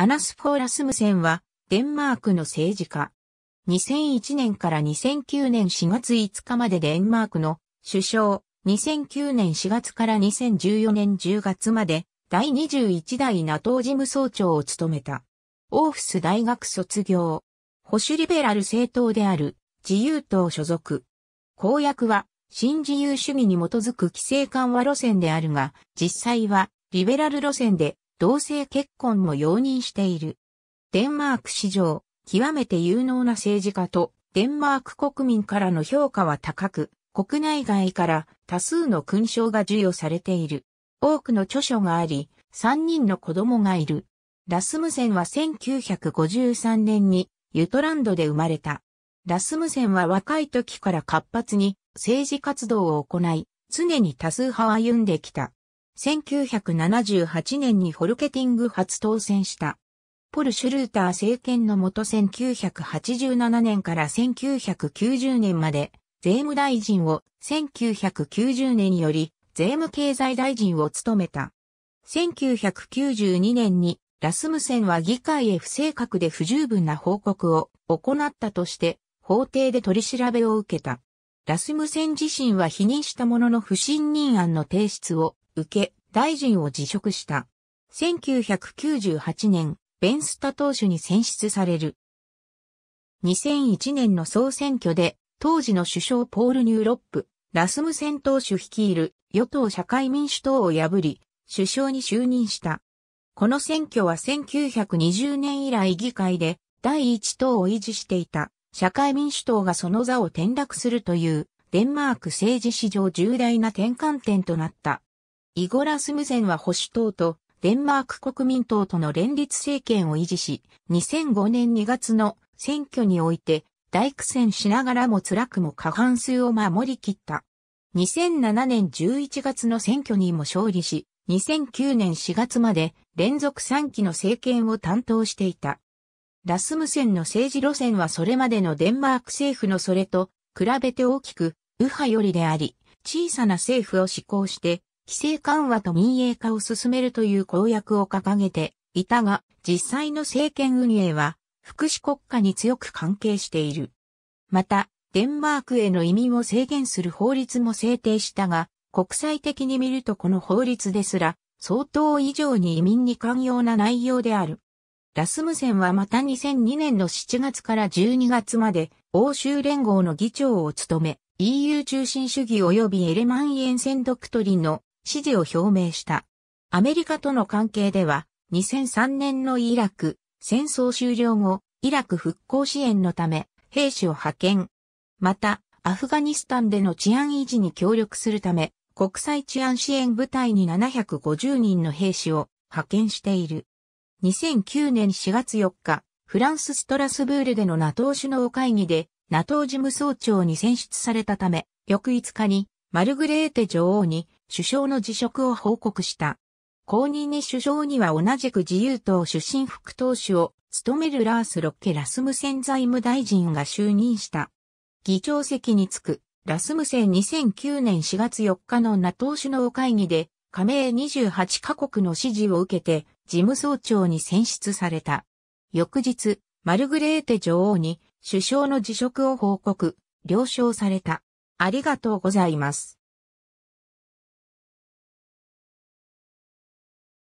アナスフォーラスムセンは、デンマークの政治家。2001年から2009年4月5日までデンマークの首相、2009年4月から2014年10月まで第21代 NATO 事務総長を務めた。オーフス大学卒業。保守リベラル政党である自由党所属。公約は新自由主義に基づく規制緩和路線であるが、実際はリベラル路線で同性結婚も容認している。デンマーク史上、極めて有能な政治家と、デンマーク国民からの評価は高く、国内外から多数の勲章が授与されている。多くの著書があり、3人の子供がいる。ラスムセンは1953年にユトランドで生まれた。ラスムセンは若い時から活発に政治活動を行い、常に多数派を歩んできた。1978年にホルケティング初当選した。ポル・シュルーター政権のもと1987年から1990年まで税務大臣を、1990年より税務経済大臣を務めた。1992年にラスムセンは議会へ不正確で不十分な報告を行ったとして法廷で取り調べを受けた。ラスムセン自身は否認したものの不信任案の提出を受け、大臣を辞職した。1998年、ベンスタ党首に選出される。2001年の総選挙で、当時の首相ポール・ニューロップ、ラスムセン党首率いる与党社会民主党を破り、首相に就任した。この選挙は1920年以来議会で第一党を維持していた社会民主党がその座を転落するというデンマーク政治史上重大な転換点となった。イゴラ・スムセンは保守党とデンマーク国民党との連立政権を維持し、2005年2月の選挙において大苦戦しながらも辛くも過半数を守り切った。2007年11月の選挙にも勝利し、2009年4月まで連続3期の政権を担当していた。ラスムセンの政治路線はそれまでのデンマーク政府のそれと比べて大きく右派よりであり、小さな政府を施行して規制緩和と民営化を進めるという公約を掲げていたが、実際の政権運営は福祉国家に強く関係している。また、デンマークへの移民を制限する法律も制定したが、国際的に見るとこの法律ですら、相当以上に移民に寛容な内容である。ラスムセンはまた2002年の7月から12月まで欧州連合の議長を務め、EU 中心主義及びエレマンエンセンドクトリンの支持を表明した。アメリカとの関係では、2003年のイラク戦争終了後、イラク復興支援のため兵士を派遣。また、アフガニスタンでの治安維持に協力するため、国際治安支援部隊に750人の兵士を派遣している。2009年4月4日、フランスストラスブールでの NATO 首脳会議で NATO 事務総長に選出されたため、翌5日にマルグレーテ女王に首相の辞職を報告した。後任に首相には同じく自由党出身副党首を務めるラース・ロッケ・ラスムセン財務大臣が就任した。議長席に着く、ラスムセン2009年4月4日の NATO 首脳会議で、加盟28カ国の支持を受けて、事務総長に選出された。翌日、マルグレーテ女王に首相の辞職を報告、了承された。ありがとうございます。